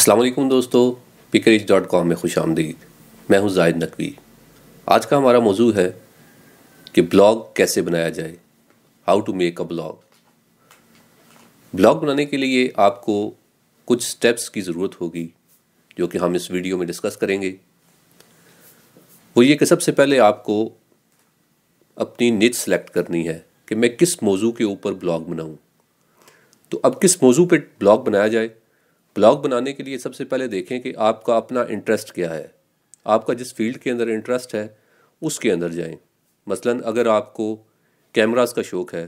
असलम दोस्तों पिकरिज dot com में खुश आमदीद मैं हूं जायद नकवी आज का हमारा मौजू है कि ब्लॉग कैसे बनाया जाए how to make a blog blog बनाने के लिए आपको कुछ स्टेप्स की ज़रूरत होगी जो कि हम इस वीडियो में डिस्कस करेंगे वो ये कि सबसे पहले आपको अपनी निच सेलेक्ट करनी है कि मैं किस मौजू के ऊपर ब्लॉग बनाऊँ तो अब किस मौजू पर ब्लॉग बनाया जाए ब्लॉग बनाने के लिए सबसे पहले देखें कि आपका अपना इंटरेस्ट क्या है आपका जिस फील्ड के अंदर इंटरेस्ट है उसके अंदर जाएं मसलन अगर आपको कैमरास का शौक़ है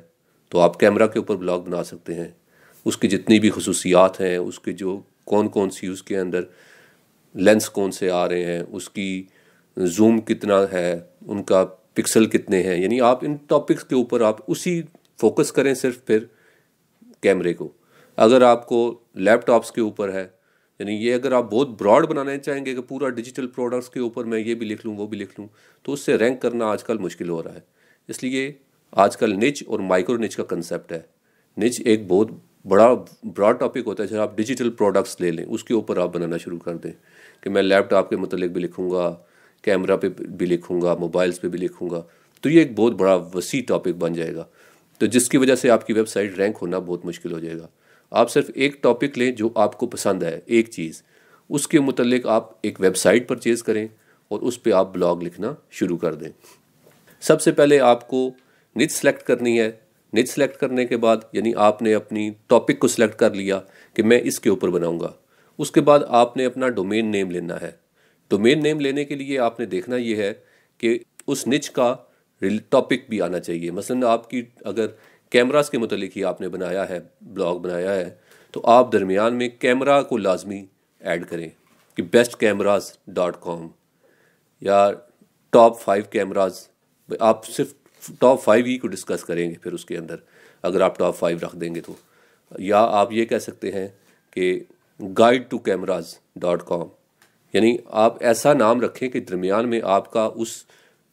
तो आप कैमरा के ऊपर ब्लॉग बना सकते हैं उसकी जितनी भी खसूसियात हैं उसके जो कौन कौन सी उसके अंदर लेंस कौन से आ रहे हैं उसकी जूम कितना है उनका पिक्सल कितने हैं यानी आप इन टॉपिक्स के ऊपर आप उसी फोकस करें सिर्फ फिर कैमरे को अगर आपको लैपटॉप्स के ऊपर है यानी ये अगर आप बहुत ब्रॉड बनाना चाहेंगे कि पूरा डिजिटल प्रोडक्ट्स के ऊपर मैं ये भी लिख लूँ वो भी लिख लूँ तो उससे रैंक करना आजकल मुश्किल हो रहा है इसलिए आजकल निच और माइक्रो निच का कंसेप्ट है निच एक बहुत बड़ा ब्रॉड टॉपिक होता है जब आप डिजिटल प्रोडक्ट्स ले लें उसके ऊपर आप बनाना शुरू कर दें कि मैं लैपटॉप के मतलब भी लिखूँगा कैमरा पे भी लिखूँगा मोबाइल्स पे भी लिखूँगा तो ये एक बहुत बड़ा वसी टॉपिक बन जाएगा तो जिसकी वजह से आपकी वेबसाइट रैंक होना बहुत मुश्किल हो जाएगा आप सिर्फ एक टॉपिक लें जो आपको पसंद है एक चीज़ उसके मतलब आप एक वेबसाइट परचेज़ करें और उस पर आप ब्लॉग लिखना शुरू कर दें सबसे पहले आपको निच सेलेक्ट करनी है निच सेलेक्ट करने के बाद यानी आपने अपनी टॉपिक को सिलेक्ट कर लिया कि मैं इसके ऊपर बनाऊंगा उसके बाद आपने अपना डोमेन नेम लेना है डोमेन नेम लेने के लिए आपने देखना यह है कि उस निच का टॉपिक भी आना चाहिए मसलन आपकी अगर कैमरास के मतलब ही आपने बनाया है ब्लॉग बनाया है तो आप दरमियान में कैमरा को लाजमी ऐड करें कि बेस्ट कैमराज डॉट कॉम या टॉप फाइव कैमराज आप सिर्फ टॉप फाइव ही को डिस्कस करेंगे फिर उसके अंदर अगर आप टॉप फाइव रख देंगे तो या आप ये कह सकते हैं कि guide to cameras dot com यानी आप ऐसा नाम रखें कि दरमियान में आपका उस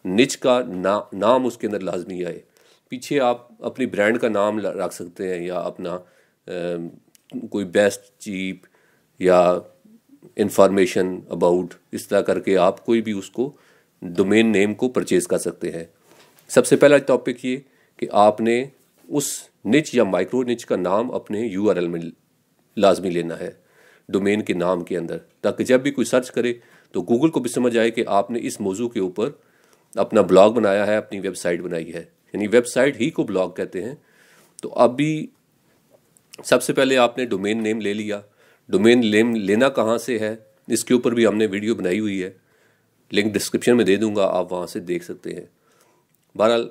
निच का ना, नाम उसके अंदर लाजमी आए पीछे आप अपनी ब्रांड का नाम रख सकते हैं या अपना कोई बेस्ट चीप या इंफॉर्मेशन अबाउट इस तरह करके आप कोई भी उसको डोमेन नेम को परचेज़ कर सकते हैं सबसे पहला टॉपिक ये कि आपने उस निच या माइक्रो निच का नाम अपने यू में लाजमी लेना है डोमेन के नाम के अंदर ताकि जब भी कोई सर्च करे तो गूगल को भी समझ आए कि आपने इस मौजू के ऊपर अपना ब्लॉग बनाया है अपनी वेबसाइट बनाई है यानी वेबसाइट ही को ब्लॉग कहते हैं तो अभी सबसे पहले आपने डोमेन नेम ले लिया डोमेन नेम लेना कहाँ से है इसके ऊपर भी हमने वीडियो बनाई हुई है लिंक डिस्क्रिप्शन में दे दूंगा आप वहाँ से देख सकते हैं बहरहाल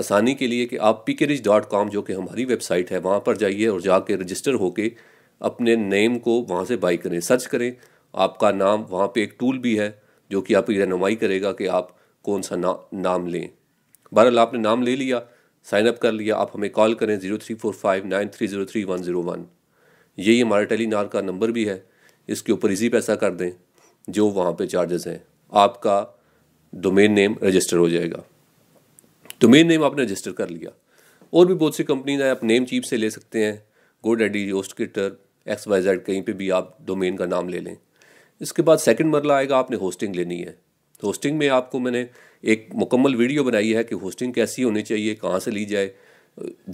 आसानी के लिए कि आप पी डॉट कॉम जो कि हमारी वेबसाइट है वहाँ पर जाइए और जाके रजिस्टर होके अपने नेम को वहाँ से बाई करें सर्च करें आपका नाम वहाँ पे एक टूल भी है जो कि आपकी रहनुमाई करेगा कि आप कौन सा ना, नाम लें बहरहाल आपने नाम ले लिया साइन अप कर लिया आप हमें कॉल करें zero three four five nine three zero three one zero one यही हमारे टेलीनार का नंबर भी है इसके ऊपर इजी पैसा कर दें जो वहाँ पे चार्जेस हैं आपका डोमेन नेम रजिस्टर हो जाएगा डोमेन नेम आपने रजिस्टर कर लिया और भी बहुत सी कंपनीज हैं आप नेम चीप से ले सकते हैं GoDaddy HostGator X Y Z कहीं पर भी आप डोमेन का नाम ले लें इसके बाद सेकेंड मरला आएगा आपने होस्टिंग लेनी है तो होस्टिंग में आपको मैंने एक मुकम्मल वीडियो बनाई है कि होस्टिंग कैसी होनी चाहिए कहाँ से ली जाए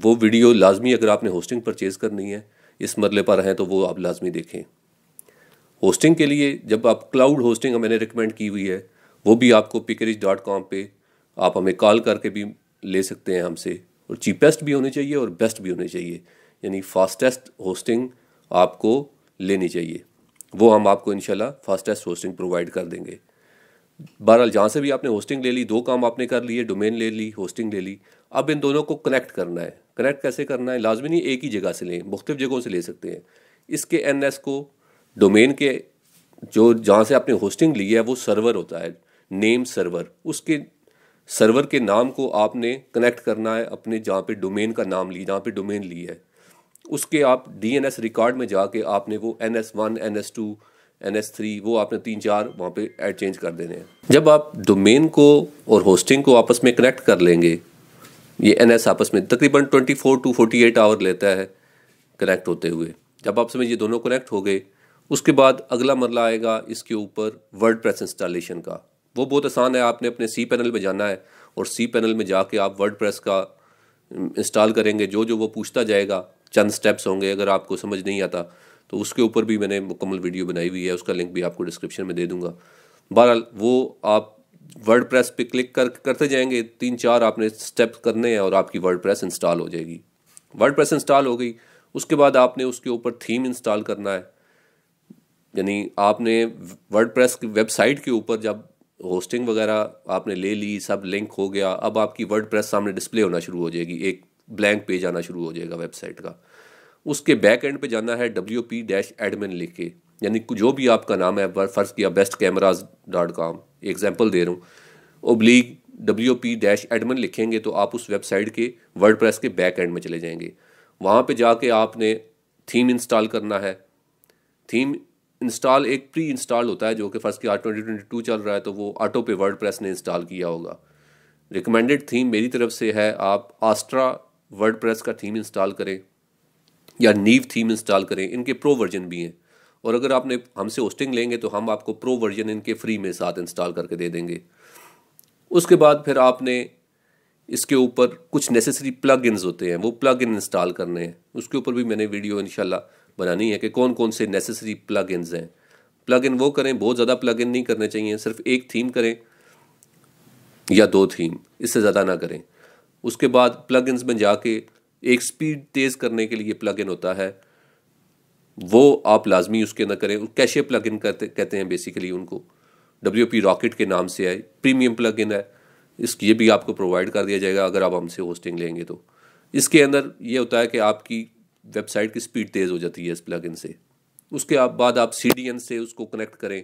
वो वीडियो लाजमी अगर आपने होस्टिंग परचेज़ करनी है इस मरले पर हैं तो वो आप लाजमी देखें होस्टिंग के लिए जब आप क्लाउड होस्टिंग मैंने रिकमेंड की हुई है वो भी आपको पिकरिज डॉट कॉम पर आप हमें कॉल करके भी ले सकते हैं हमसे और चीपेस्ट भी होनी चाहिए और बेस्ट भी होनी चाहिए यानी फास्टेस्ट होस्टिंग आपको लेनी चाहिए वो हम आपको इन फास्टेस्ट होस्टिंग प्रोवाइड कर देंगे बहरहाल जहाँ से भी आपने होस्टिंग ले ली दो काम आपने कर लिए डोमेन ले ली होस्टिंग ले ली अब इन दोनों को कनेक्ट करना है कनेक्ट कैसे करना है लाजमी नहीं एक ही जगह से लें मुख्तु जगहों से ले सकते हैं इसके एन एस को डोमेन के जो जहाँ से आपने होस्टिंग ली है वो सर्वर होता है नेम सर्वर उसके सर्वर के नाम को आपने कनेक्ट करना है अपने जहाँ पे डोमेन का नाम ली जहाँ पे डोमेन ली है उसके आप डी एन एस रिकॉर्ड में जाके आपने वो N S one N S two N S three वो आपने तीन चार वहाँ पे ऐड चेंज कर देने हैं जब आप डोमेन को और होस्टिंग को आपस में कनेक्ट कर लेंगे ये एन एस आपस में तकरीबन twenty four to forty eight hour लेता है कनेक्ट होते हुए जब आपस में ये दोनों कनेक्ट हो गए उसके बाद अगला मरला आएगा इसके ऊपर वर्ड प्रेस इंस्टॉलेशन का वो बहुत आसान है आपने अपने सी पैनल में जाना है और सी पैनल में जाके आप वर्ड प्रेस का इंस्टॉल करेंगे जो जो वो पूछता जाएगा चंद स्टेप्स होंगे अगर आपको समझ नहीं आता तो उसके ऊपर भी मैंने मुकम्मल वीडियो बनाई हुई है उसका लिंक भी आपको डिस्क्रिप्शन में दे दूँगा बहरहाल वो आप वर्ड प्रेस पर क्लिक कर करते जाएंगे तीन चार आपने स्टेप करने हैं और आपकी वर्ड प्रेस इंस्टॉल हो जाएगी वर्ड प्रेस इंस्टॉल हो गई उसके बाद आपने उसके ऊपर थीम इंस्टॉल करना है यानी आपने वर्ड प्रेस की वेबसाइट के ऊपर जब होस्टिंग वगैरह आपने ले ली सब लिंक हो गया अब आपकी वर्ड प्रेस सामने डिस्प्ले होना शुरू हो जाएगी एक ब्लैंक पेज आना शुरू हो जाएगा वेबसाइट का उसके बैक एंड पे जाना है डब्ल्यू पी डैश एडमिन लिख के यानी जो भी आपका नाम है फ़र्ज़ किया best cameras dot com example दे रहा हूँ oblique W P dash admin लिखेंगे तो आप उस वेबसाइट के वर्ड प्रेस के बैक एंड में चले जाएंगे वहाँ पे जाके आपने थीम इंस्टॉल करना है थीम इंस्टॉल एक प्री इंस्टॉल होता है जो कि फ़र्स्ट किया ट्वेंटी ट्वेंटी टू चल रहा है तो वो ऑटो पे वर्ड प्रेस ने इंस्टॉल किया होगा रिकमेंडेड थीम मेरी तरफ से है आप आस्ट्रा वर्ड प्रेस का थीम इंस्टॉल करें या नीव थीम इंस्टॉल करें इनके प्रो वर्जन भी हैं और अगर आपने हमसे होस्टिंग लेंगे तो हम आपको प्रो वर्जन इनके फ्री में साथ इंस्टॉल करके दे देंगे उसके बाद फिर आपने इसके ऊपर कुछ नेसेसरी प्लग होते हैं वो प्लग इंस्टॉल करने हैं उसके ऊपर भी मैंने वीडियो इन बनानी है कि कौन कौन से नेसेसरी प्लग हैं प्लग वो करें बहुत ज़्यादा प्लग नहीं करने चाहिए सिर्फ एक थीम करें या दो थीम इससे ज़्यादा ना करें उसके बाद प्लग में जाके एक स्पीड तेज़ करने के लिए प्लग इन होता है वो आप लाजमी उसके अंदर करें कैशे प्लग इन कहते कहते हैं बेसिकली उनको डब्ल्यू पी रॉकेट के नाम से है प्रीमियम प्लग इन है इस ये भी आपको प्रोवाइड कर दिया जाएगा अगर आप हमसे होस्टिंग लेंगे तो इसके अंदर ये होता है कि आपकी वेबसाइट की स्पीड तेज़ हो जाती है इस प्लग इन से उसके आप बाद आप सी डी एन से उसको कनेक्ट करें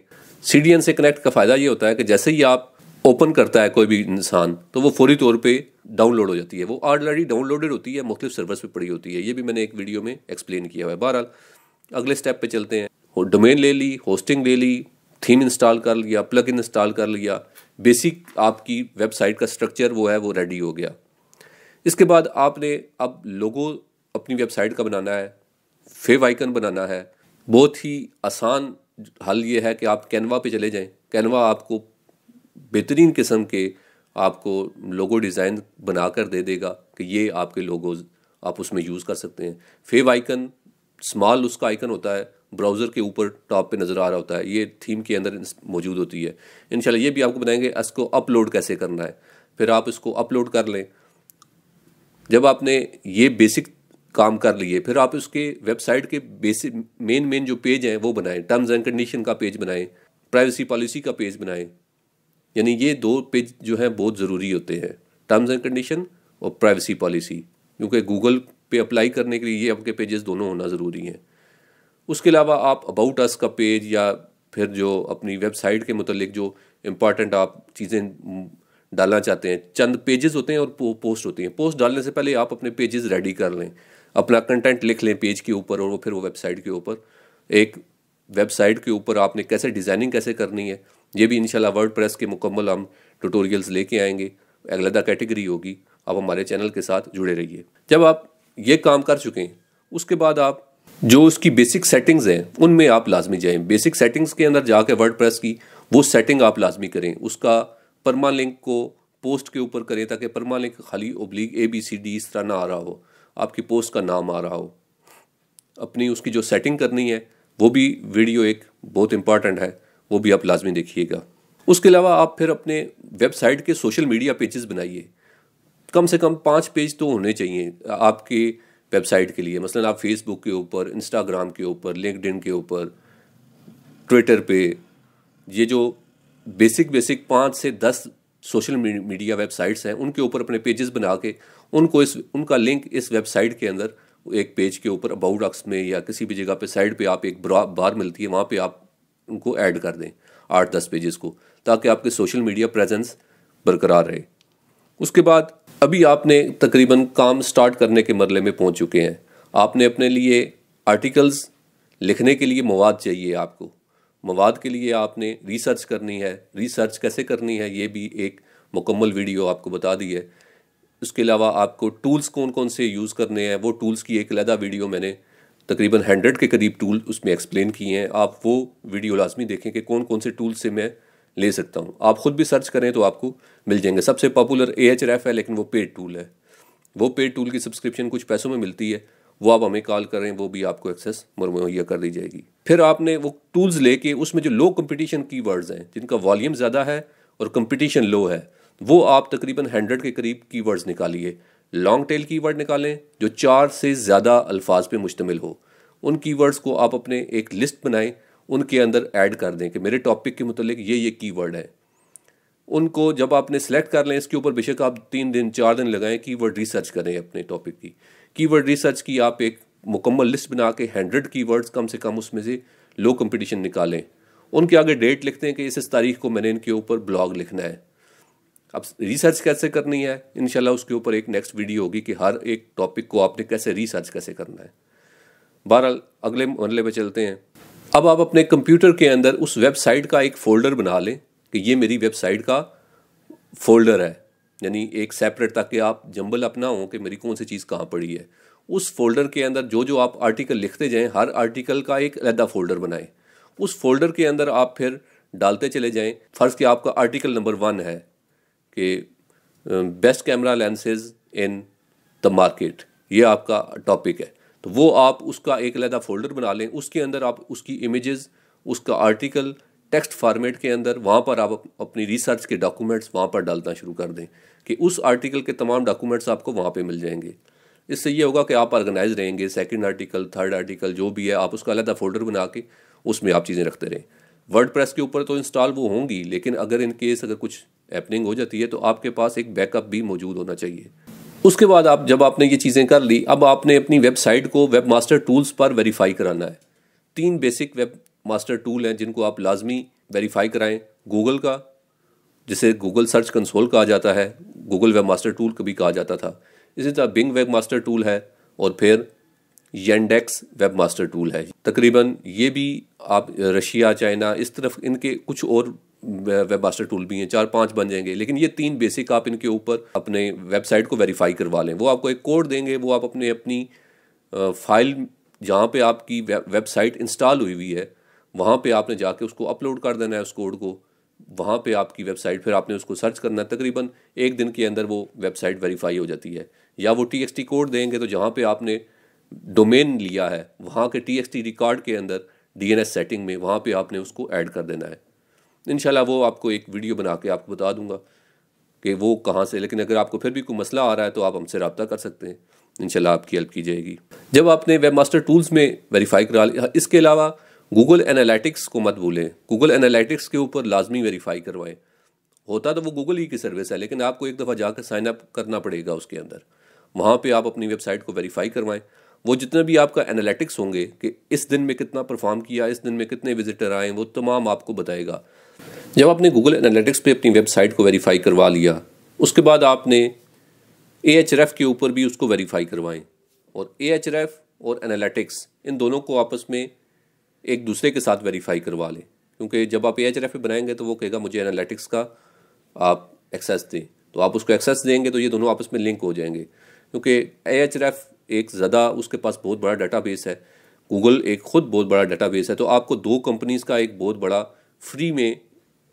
सी डी एन से कनेक्ट का फ़ायदा ये होता है कि जैसे ही आप ओपन करता है कोई भी इंसान तो वो फौरी तौर पे डाउनलोड हो जाती है वो ऑलरेडी डाउनलोडेड होती है मुख्तु सर्वर्स पे पड़ी होती है ये भी मैंने एक वीडियो में एक्सप्लेन किया हुआ है बहरहाल अगले स्टेप पे चलते हैं वो डोमेन ले ली होस्टिंग ले ली थीम इंस्टॉल कर लिया प्लग इंस्टॉल कर लिया बेसिक आपकी वेबसाइट का स्ट्रक्चर वो है वो रेडी हो गया इसके बाद आपने अब लोगो अपनी वेबसाइट का बनाना है फेव आइकन बनाना है बहुत ही आसान हल ये है कि आप कैनवा पे चले जाएं कैनवा आपको बेहतरीन किस्म के आपको लोगो डिज़ाइन बना कर दे देगा कि ये आपके लोगो आप उसमें यूज़ कर सकते हैं फेव आइकन स्मॉल उसका आइकन होता है ब्राउज़र के ऊपर टॉप पे नज़र आ रहा होता है ये थीम के अंदर मौजूद होती है इन ये भी आपको बताएंगे इसको अपलोड कैसे करना है फिर आप इसको अपलोड कर लें जब आपने ये बेसिक काम कर लिए फिर आप उसके वेबसाइट के बेसिक मेन मेन जो पेज हैं वो बनाएं टर्म्स एंड कंडीशन का पेज बनाएं प्राइवेसी पॉलिसी का पेज बनाएं यानी ये दो पेज जो हैं बहुत ज़रूरी होते हैं टर्म्स एंड कंडीशन और प्राइवेसी पॉलिसी क्योंकि गूगल पे अप्लाई करने के लिए ये आपके पेजेस दोनों होना ज़रूरी हैं उसके अलावा आप अबाउट अस का पेज या फिर जो अपनी वेबसाइट के मतलब जो इम्पॉर्टेंट आप चीज़ें डालना चाहते हैं चंद पेजेस होते हैं और पोस्ट होती हैं पोस्ट डालने से पहले आप अपने पेजेस रेडी कर लें अपना कंटेंट लिख लें पेज के ऊपर और वो फिर वो वेबसाइट के ऊपर एक वेबसाइट के ऊपर आपने कैसे डिज़ाइनिंग कैसे करनी है ये भी इनशाला वर्ड प्रेस के मुकम्मल हम ट्यूटोरियल्स लेके आएंगे अगलदा कैटेगरी होगी आप हमारे चैनल के साथ जुड़े रहिए जब आप ये काम कर चुके हैं उसके बाद आप जो उसकी बेसिक सेटिंग्स हैं उनमें आप लाजमी जाएँ बेसिक सेटिंग्स के अंदर जाके वर्ड प्रेस की वो सेटिंग आप लाजमी करें उसका परमा लिंक को पोस्ट के ऊपर करें ताकि परमा लिंक खाली oblique A B C D इस तरह ना आ रहा हो आपकी पोस्ट का नाम आ रहा हो अपनी उसकी जो सेटिंग करनी है वो भी वीडियो एक बहुत इंपॉर्टेंट है वो भी आप लाजमी देखिएगा उसके अलावा आप फिर अपने वेबसाइट के सोशल मीडिया पेजेस बनाइए कम से कम पाँच पेज तो होने चाहिए आपके वेबसाइट के लिए मसलन आप फेसबुक के ऊपर इंस्टाग्राम के ऊपर लिंकड के ऊपर ट्विटर पे ये जो बेसिक बेसिक पाँच से दस सोशल मीडिया वेबसाइट्स हैं उनके ऊपर अपने पेजेस बना के उनको इस उनका लिंक इस वेबसाइट के अंदर एक पेज के ऊपर अबाउट अक्स में या किसी भी जगह पे साइड पे आप एक बार मिलती है वहाँ पे आप उनको ऐड कर दें आठ दस पेजेस को ताकि आपके सोशल मीडिया प्रेजेंस बरकरार रहे उसके बाद अभी आपने तकरीबन काम स्टार्ट करने के मरले में पहुंच चुके हैं आपने अपने लिए आर्टिकल्स लिखने के लिए मवाद चाहिए आपको मवाद के लिए आपने रिसर्च करनी है रिसर्च कैसे करनी है ये भी एक मुकम्मल वीडियो आपको बता दी है उसके अलावा आपको टूल्स कौन कौन से यूज़ करने हैं वो टूल्स की एक अलहदा वीडियो मैंने तकरीबन हंड्रेड के करीब टूल उसमें एक्सप्लेन किए हैं आप वो वीडियो लाजमी देखें कि कौन कौन से टूल से मैं ले सकता हूँ आप ख़ुद भी सर्च करें तो आपको मिल जाएंगे सबसे पॉपुलर ए एच रेफ है लेकिन वो पेड टूल है वो पेड टूल की सब्सक्रिप्शन कुछ पैसों में मिलती है वो आप हमें कॉल करें वो भी आपको एक्सेस मुहैया कर दी जाएगी फिर आपने वो टूल्स लेके उसमें जो लो कंपटीशन की वर्ड्स हैं जिनका वॉल्यूम ज़्यादा है और कंपटीशन लो है वो आप तकरीबन हंड्रेड के करीब वर्ड्स निकालिए लॉन्ग टेल कीवर्ड निकालें जो चार से ज़्यादा अल्फाज पे मुश्तमिल हो उन कीवर्ड्स को आप अपने एक लिस्ट बनाएं उनके अंदर ऐड कर दें कि मेरे टॉपिक के मतलब ये ये कीवर्ड है उनको जब आपने सेलेक्ट कर लें इसके ऊपर बेशक आप तीन दिन चार दिन लगाएं कीवर्ड रिसर्च करें अपने टॉपिक की कीवर्ड रिसर्च की आप एक मुकम्मल लिस्ट बना के हंड्रेड कीवर्ड्स कम से कम उसमें से लो कंपटीशन निकालें उनके आगे डेट लिखते हैं कि इस इस तारीख को मैंने इनके ऊपर ब्लॉग लिखना है अब रिसर्च कैसे करनी है इनशाला उसके ऊपर एक नेक्स्ट वीडियो होगी कि हर एक टॉपिक को आपने कैसे रिसर्च कैसे करना है बहरहाल अगले मरले पर चलते हैं अब आप अपने कंप्यूटर के अंदर उस वेबसाइट का एक फ़ोल्डर बना लें कि ये मेरी वेबसाइट का फोल्डर है यानी एक सेपरेट ताकि आप जंबल अपना हो कि मेरी कौन सी चीज़ कहाँ पड़ी है उस फोल्डर के अंदर जो जो आप आर्टिकल लिखते जाएं हर आर्टिकल का एक अलहदा फोल्डर बनाएं उस फोल्डर के अंदर आप फिर डालते चले जाएं फ़र्ज़ कि आपका आर्टिकल नंबर वन है कि best camera lenses in the market ये आपका टॉपिक है तो वो आप उसका एक अलहदा फोल्डर बना लें उसके अंदर आप उसकी इमेजेस उसका आर्टिकल टेक्स्ट फॉर्मेट के अंदर वहाँ पर आप अपनी रिसर्च के डॉक्यूमेंट्स वहाँ पर डालना शुरू कर दें कि उस आर्टिकल के तमाम डॉक्यूमेंट्स आपको वहाँ पर मिल जाएंगे इससे ये होगा कि आप ऑर्गेनाइज रहेंगे सेकंड आर्टिकल थर्ड आर्टिकल जो भी है आप उसका अलहदा फोल्डर बना के उसमें आप चीज़ें रखते रहें वर्ड के ऊपर तो इंस्टॉल वो होंगी लेकिन अगर इन केस अगर कुछ हैपनिंग हो जाती है तो आपके पास एक बैकअप भी मौजूद होना चाहिए उसके बाद आप जब आपने ये चीज़ें कर ली अब आपने अपनी वेबसाइट को वेब मास्टर टूल्स पर वेरीफाई कराना है तीन बेसिक वेब मास्टर टूल हैं जिनको आप लाजमी वेरीफाई कराएं गूगल का जिसे गूगल सर्च कंसोल कहा जाता है गूगल वेब मास्टर टूल कभी कहा जाता था इसी तरह बिंग वेब मास्टर टूल है और फिर येंडेक्स वेब मास्टर टूल है तकरीबन ये भी आप रशिया चाइना इस तरफ इनके कुछ और वेब मास्टर टूल भी हैं चार पांच बन जाएंगे लेकिन ये तीन बेसिक आप इनके ऊपर अपने वेबसाइट को वेरीफाई करवा लें वो आपको एक कोड देंगे वो आप अपने अपनी फाइल जहाँ पे आपकी वेबसाइट इंस्टॉल हुई हुई है वहाँ पे आपने जाके उसको अपलोड कर देना है उस कोड को वहाँ पे आपकी वेबसाइट फिर आपने उसको सर्च करना है तकरीबन एक दिन के अंदर वो वेबसाइट वेरीफाई हो जाती है या वो टी कोड देंगे तो जहाँ पर आपने डोमेन लिया है वहाँ के टी रिकॉर्ड के अंदर डी सेटिंग में वहाँ पर आपने उसको ऐड कर देना है इन वो आपको एक वीडियो बना के आपको बता दूंगा कि वो कहाँ से लेकिन अगर आपको फिर भी कोई मसला आ रहा है तो आप हमसे रबता कर सकते हैं इन आपकी हेल्प की जाएगी जब आपने वेब मास्टर टूल्स में वेरीफाई करा लिया इसके अलावा गूगल एनालिटिक्स को मत भूलें गूगल एनालिटिक्स के ऊपर लाजमी वेरीफाई करवाएं होता तो वो गूगल ही की सर्विस है लेकिन आपको एक दफ़ा जाकर साइन अप करना पड़ेगा उसके अंदर वहाँ पे आप अपनी वेबसाइट को वेरीफाई करवाएं वो जितना भी आपका एनालिटिक्स होंगे कि इस दिन में कितना परफॉर्म किया इस दिन में कितने विजिटर आए वो तमाम आपको बताएगा जब आपने गूगल एनालिटिक्स पे अपनी वेबसाइट को वेरीफाई करवा लिया उसके बाद आपने ए के ऊपर भी उसको वेरीफाई करवाएं और ए और एनालिटिक्स इन दोनों को आपस में एक दूसरे के साथ वेरीफाई करवा लें क्योंकि जब आप ए एच पे बनाएंगे तो वो कहेगा मुझे एनालिटिक्स का आप एक्सेस दें तो आप उसको एक्सेस देंगे तो ये दोनों आपस में लिंक हो जाएंगे क्योंकि ए एच एक ज़्यादा उसके पास बहुत बड़ा डाटा बेस है गूगल एक ख़ुद बहुत बड़ा डाटा बेस है तो आपको दो कंपनीज़ का एक बहुत बड़ा फ्री में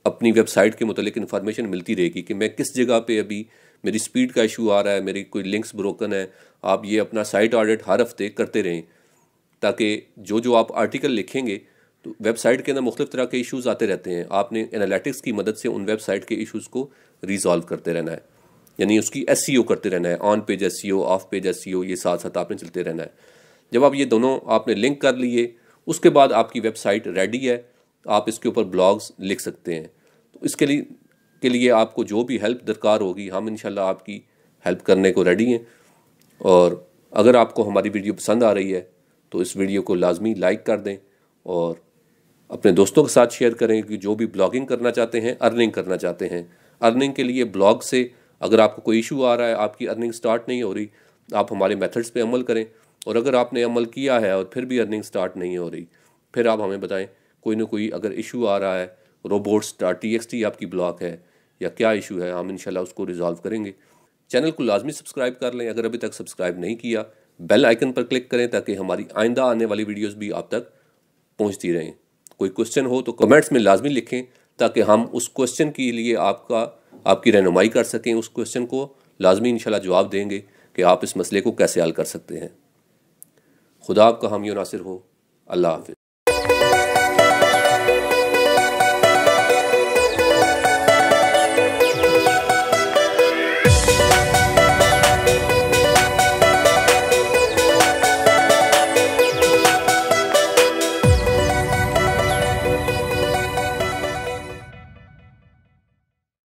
अपनी वेबसाइट के मतलब इन्फॉर्मेशन मिलती रहेगी कि मैं किस जगह पे अभी मेरी स्पीड का इशू आ रहा है मेरी कोई लिंक्स ब्रोकन है आप ये अपना साइट ऑडिट हर हफ्ते करते रहें ताकि जो जो आप आर्टिकल लिखेंगे तो वेबसाइट के अंदर मुख्तु तरह के इश्यूज आते रहते हैं आपने एनालिटिक्स की मदद से उन वेबसाइट के इश्यूज़ को रिजॉल्व करते रहना है यानी उसकी एस e करते रहना है on page S off page S ये साथ साथ आपने चलते रहना है जब आप ये दोनों आपने लिंक कर लिए उसके बाद आपकी वेबसाइट रेडी है आप इसके ऊपर ब्लॉग्स लिख सकते हैं तो इसके लिए के लिए आपको जो भी हेल्प दरकार होगी हम इन आपकी हेल्प करने को रेडी हैं और अगर आपको हमारी वीडियो पसंद आ रही है तो इस वीडियो को लाजमी लाइक कर दें और अपने दोस्तों के साथ शेयर करें कि जो भी ब्लॉगिंग करना चाहते हैं अर्निंग करना चाहते हैं अर्निंग के लिए ब्लॉग से अगर आपको कोई इशू आ रहा है आपकी अर्निंग स्टार्ट नहीं हो रही आप हमारे मेथड्स पे अमल करें और अगर आपने अमल किया है और फिर भी अर्निंग स्टार्ट नहीं हो रही फिर आप हमें बताएं कोई ना कोई अगर इशू आ रहा है रोबोट्स डॉट टी आपकी ब्लॉक है या क्या इशू है हम इनशाला उसको रिजॉल्व करेंगे चैनल को लाजमी सब्सक्राइब कर लें अगर अभी तक सब्सक्राइब नहीं किया बेल आइकन पर क्लिक करें ताकि हमारी आइंदा आने वाली वीडियोस भी आप तक पहुंचती रहें कोई क्वेश्चन हो तो कमेंट्स में लाजमी लिखें ताकि हम उस क्वेश्चन के लिए आपका आपकी रहनुमाई कर सकें उस क्वेश्चन को लाजमी इंशाल्लाह जवाब देंगे कि आप इस मसले को कैसे हल कर सकते हैं खुदा आपका हम यो नासिर हो अल्लाह हाफिज़